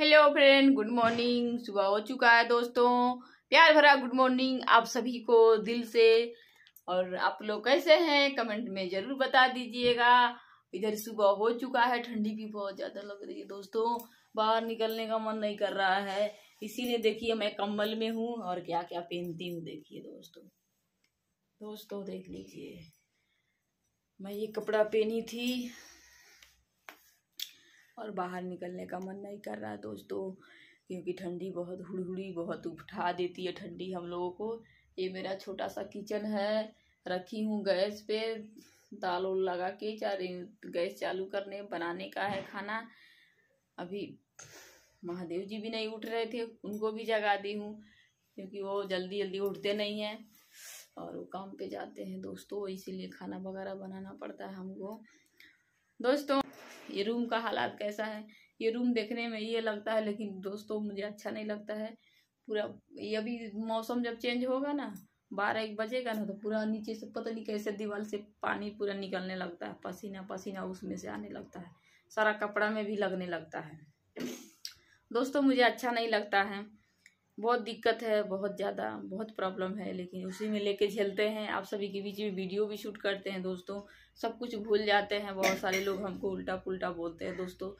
hello friend good morning सुबह हो चुका है दोस्तों प्यार भरा गुड मॉर्निंग आप सभी को दिल से और आप लोग कैसे हैं कमेंट में ज़रूर बता दीजिएगा इधर सुबह हो चुका है ठंडी भी बहुत ज़्यादा लग रही है दोस्तों बाहर निकलने का मन नहीं कर रहा है इसीलिए देखिए मैं कम्बल में हूँ और क्या क्या पहनती हूँ देखिए दोस्तों दोस्तों देख लीजिए मैं ये कपड़ा पहनी थी और बाहर निकलने का मन नहीं कर रहा है दोस्तों क्योंकि ठंडी बहुत हुड़हुड़ी बहुत उठा देती है ठंडी हम लोगों को ये मेरा छोटा सा किचन है रखी हूँ गैस पे दाल उल लगा के चार गैस चालू करने बनाने का है खाना अभी महादेव जी भी नहीं उठ रहे थे उनको भी जगा दी हूँ क्योंकि वो जल्दी जल्दी उठते नहीं हैं और वो काम पे जाते हैं दोस्तों इसीलिए खाना वगैरह बनाना पड़ता है हमको दोस्तों ये रूम का हालात कैसा है ये रूम देखने में ये लगता है लेकिन दोस्तों मुझे अच्छा नहीं लगता है पूरा ये अभी मौसम जब चेंज होगा ना बारह एक बजेगा ना तो पूरा नीचे से पता नहीं कैसे दीवार से पानी पूरा निकलने लगता है पसीना पसीना उसमें से आने लगता है सारा कपड़ा में भी लगने लगता है दोस्तों मुझे अच्छा नहीं लगता है बहुत दिक्कत है बहुत ज़्यादा बहुत प्रॉब्लम है लेकिन उसी में लेके झेलते हैं आप सभी के बीच में वीडियो भी शूट करते हैं दोस्तों सब कुछ भूल जाते हैं बहुत सारे लोग हमको उल्टा पुल्टा बोलते हैं दोस्तों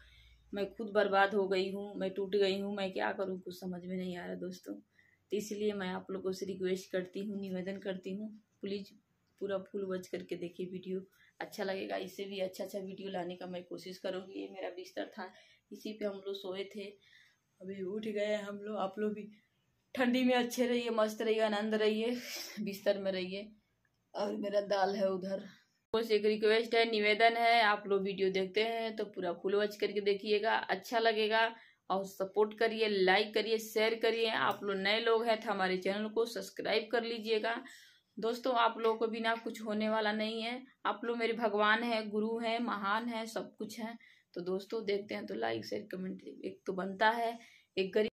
मैं खुद बर्बाद हो गई हूँ मैं टूट गई हूँ मैं क्या करूँ कुछ समझ में नहीं आ रहा दोस्तों तो इसलिए मैं आप लोगों से रिक्वेस्ट करती हूँ निवेदन करती हूँ प्लीज़ पूरा फुल वॉच करके देखिए वीडियो अच्छा लगेगा इससे भी अच्छा अच्छा वीडियो लाने का मैं कोशिश करूँगी ये मेरा बिस्तर था इसी पे हम लोग सोए थे अभी उठ गए हम लोग आप लोग भी ठंडी में अच्छे रहिए मस्त रहिए आनंद रहिए बिस्तर में रहिए और मेरा दाल है उधर बस एक रिक्वेस्ट है निवेदन है आप लोग वीडियो देखते हैं तो पूरा फुल वॉच करके देखिएगा अच्छा लगेगा और सपोर्ट करिए लाइक करिए शेयर करिए आप लोग नए लोग हैं तो हमारे चैनल को सब्सक्राइब कर लीजिएगा दोस्तों आप लोगों को बिना कुछ होने वाला नहीं है आप लोग मेरे भगवान हैं गुरु हैं महान हैं सब कुछ हैं तो दोस्तों देखते हैं तो लाइक शेयर कमेंट एक तो बनता है एक गरीब